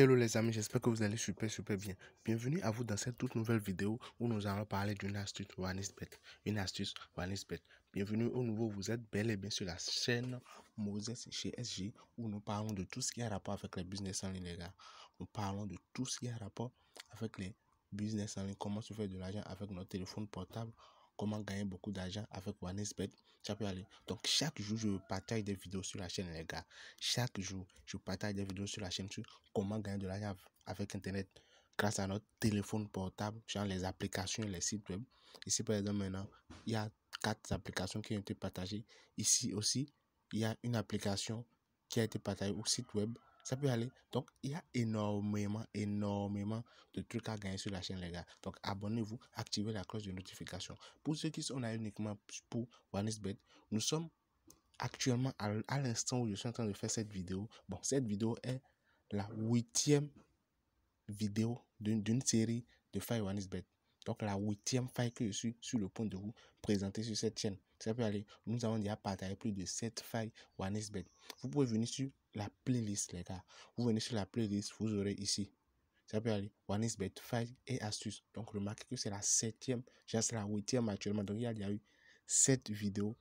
Hello les amis, j'espère que vous allez super super bien. Bienvenue à vous dans cette toute nouvelle vidéo où nous allons parler d'une astuce OneIsBet. Une astuce Bienvenue au nouveau, vous êtes bel et bien sur la chaîne Moses chez SG où nous parlons de tout ce qui a rapport avec les business en ligne les gars. Nous parlons de tout ce qui a rapport avec les business en ligne, comment se faire de l'argent avec nos téléphones portables comment gagner beaucoup d'argent avec bet ça aller. Donc, chaque jour, je partage des vidéos sur la chaîne, les gars. Chaque jour, je partage des vidéos sur la chaîne sur comment gagner de l'argent avec Internet grâce à notre téléphone portable, genre les applications, les sites web. Ici, par exemple, maintenant, il y a quatre applications qui ont été partagées. Ici aussi, il y a une application qui a été partagée au site web ça peut aller. Donc, il y a énormément, énormément de trucs à gagner sur la chaîne, les gars. Donc, abonnez-vous, activez la cloche de notification. Pour ceux qui sont là uniquement pour OneIsBet, nous sommes actuellement, à, l'instant où je suis en train de faire cette vidéo, bon, cette vidéo est la huitième vidéo d'une série de failles OneIsBet. Donc, la huitième faille que je suis sur le point de vous présenter sur cette chaîne. Ça peut aller. Nous avons déjà partagé plus de 7 failles OneXBet. Vous pouvez venir sur la playlist, les gars. Vous venez sur la playlist, vous aurez ici. Ça peut aller. OneXBet, failles et astuces. Donc, remarquez que c'est la septième, c'est la huitième actuellement. Donc, il y a eu 7 vidéos.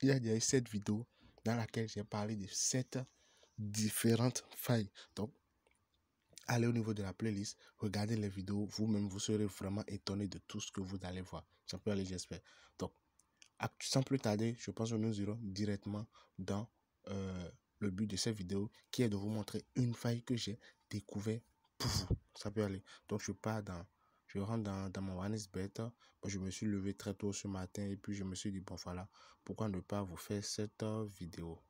Il y a déjà eu 7 vidéos dans laquelle j'ai parlé de 7 différentes failles. Donc, allez au niveau de la playlist, regardez les vidéos, vous-même, vous serez vraiment étonné de tout ce que vous allez voir. Ça peut aller, j'espère. Donc, sans plus tarder, je pense que nous irons directement dans euh, le but de cette vidéo, qui est de vous montrer une faille que j'ai découverte pour vous. Ça peut aller. Donc, je pars dans je rentre dans, mon One Beta. je me suis levé très tôt ce matin et puis je me suis dit, bon voilà, pourquoi ne pas vous faire cette euh, vidéo.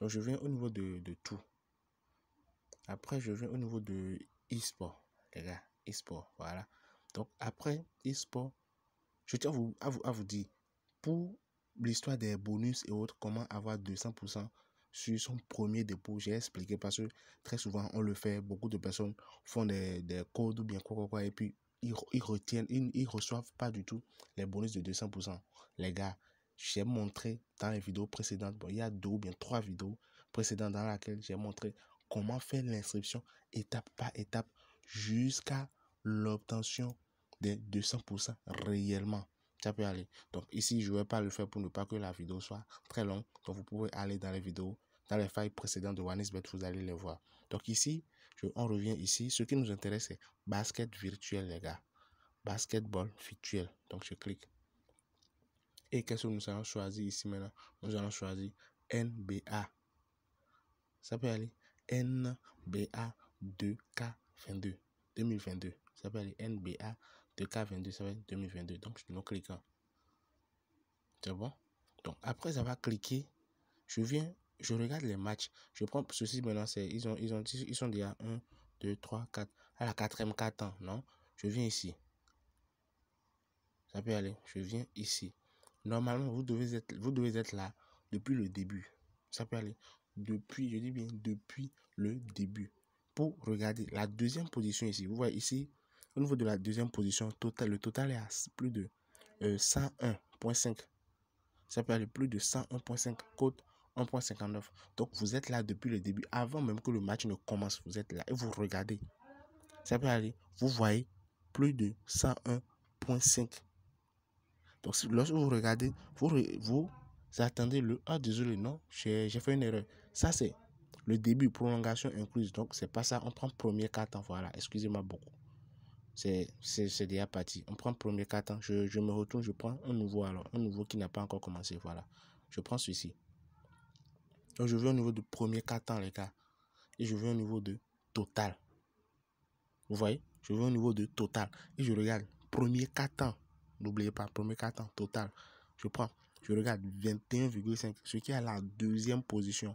Donc je viens au niveau de tout. Après, je vais au niveau de e-sport, les gars. E-sport, voilà. Donc, après e-sport, je tiens à vous, à vous, à vous dire, pour l'histoire des bonus et autres, comment avoir 200% sur son premier dépôt. J'ai expliqué parce que très souvent, on le fait. Beaucoup de personnes font des, codes ou bien quoi, quoi, quoi. Et puis, ils, retiennent, ils, ils, reçoivent pas du tout les bonus de 200%. Les gars, j'ai montré dans les vidéos précédentes, bon, il y a deux ou bien trois vidéos précédentes dans lesquelles j'ai montré comment faire l'inscription étape par étape jusqu'à l'obtention des 200% réellement. Ça peut aller. Donc ici, je ne vais pas le faire pour ne pas que la vidéo soit très longue. Donc vous pouvez aller dans les vidéos, dans les failles précédentes de OneXBet, vous allez les voir. Donc ici, on revient ici. Ce qui nous intéresse, c'est basket virtuel, les gars. Basketball virtuel. Donc je clique. Et qu'est-ce que nous allons choisir ici maintenant Nous allons choisir NBA. Ça peut aller. NBA 2K22. 2022. Ça s'appelle NBA 2K22. Ça va être 2022. Donc, je le clique. C'est bon? Donc, après avoir cliqué, je viens, je regarde les matchs. Je prends ceci maintenant. C'est, ils, ont, ils, ont, ils sont déjà 1, 2, 3, 4. À la 4ème 4 ans non? Je viens ici. Ça peut aller. Je viens ici. Normalement, vous devez être, vous devez être là depuis le début. Ça peut aller depuis, je dis bien depuis le début. Pour regarder la deuxième position ici, vous voyez ici, au niveau de la deuxième position, total, le total est à plus de 101.5. Euh, Ça peut aller plus de 101.5 cote 1.59. Donc vous êtes là depuis le début, avant même que le match ne commence, vous êtes là et vous regardez. Ça peut aller, vous voyez, plus de 101.5. Donc lorsque vous regardez, vous, vous attendez le... Ah désolé, non, j'ai fait une erreur. Ça, c'est le début, prolongation incluse. Donc, c'est pas ça. On prend premier 4 ans. Voilà, excusez-moi beaucoup. C'est déjà parti. On prend premier 4 ans. Je, me retourne, je prends un nouveau alors. Un nouveau qui n'a pas encore commencé. Voilà. Je prends celui-ci. Donc, je veux au niveau de premier 4 ans, les gars. Et je veux au niveau de total. Vous voyez Je veux au niveau de total. Et je regarde premier 4 ans. N'oubliez pas, premier 4 ans, total. Je prends, je regarde 21,5, ce qui est à la deuxième position.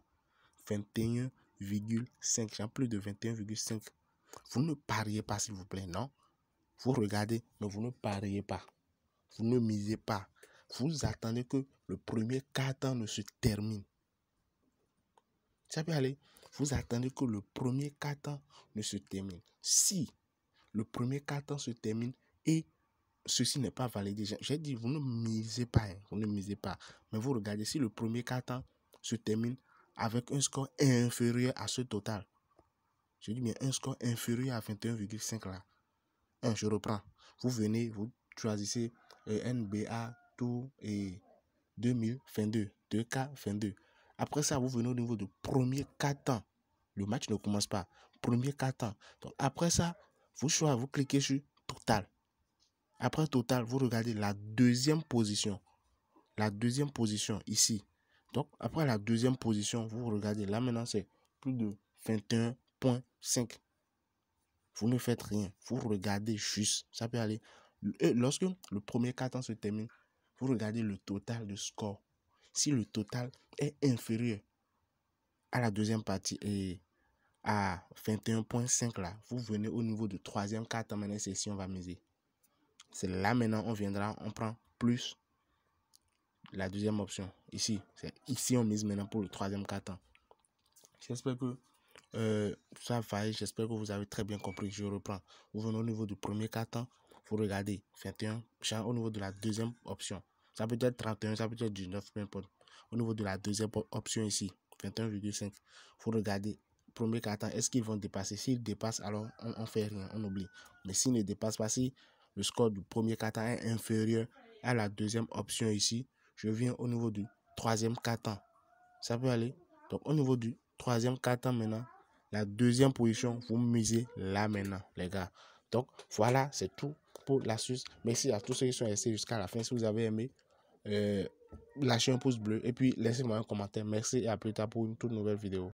21,5. J'ai plus de 21,5. Vous ne pariez pas, s'il vous plaît, non Vous regardez, mais vous ne pariez pas. Vous ne misez pas. Vous attendez que le premier 4 temps ne se termine. Ça peut aller. Vous attendez que le premier 4 ans ne se termine. Si le premier 4 temps se termine et ceci n'est pas validé, j'ai dit, vous ne misez pas, hein. vous ne misez pas. Mais vous regardez, si le premier 4 ans se termine avec un score inférieur à ce total. Je dis bien un score inférieur à 21,5 là. Un, je reprends. Vous venez, vous choisissez euh, NBA Tour et fin 2 k 2. Après ça, vous venez au niveau du premier 4 ans. Le match ne commence pas. Premier 4 ans. Donc après ça, vous choisissez, vous cliquez sur total. Après total, vous regardez la deuxième position. La deuxième position ici. Donc, après la deuxième position, vous regardez, là maintenant, c'est plus de 21.5. Vous ne faites rien. Vous regardez juste. Ça peut aller. lorsque le premier carton se termine, vous regardez le total de score. Si le total est inférieur à la deuxième partie et à 21.5 là, vous venez au niveau de troisième carton. Maintenant, c'est si on va miser. C'est là maintenant, on viendra, on prend plus la deuxième option. Ici, c'est ici on mise maintenant pour le troisième carton. J'espère que euh, ça va J'espère que vous avez très bien compris. Je reprends. Vous venez au niveau du premier carton. Vous regardez 21 champs au niveau de la deuxième option. Ça peut être 31, ça peut être 19, peu importe. Au niveau de la deuxième option ici, 21,5. Vous regardez premier carton. Est-ce qu'ils vont dépasser S'ils dépassent, alors on fait rien, on oublie. Mais s'ils ne dépassent pas, si le score du premier carton est inférieur à la deuxième option ici, je viens au niveau du troisième carton. Ça peut aller. Donc, au niveau du troisième carton, maintenant, la deuxième position, vous misez là maintenant, les gars. Donc, voilà, c'est tout pour la l'astuce. Merci à tous ceux qui sont restés jusqu'à la fin. Si vous avez aimé, euh, lâchez un pouce bleu et puis laissez-moi un commentaire. Merci et à plus tard pour une toute nouvelle vidéo.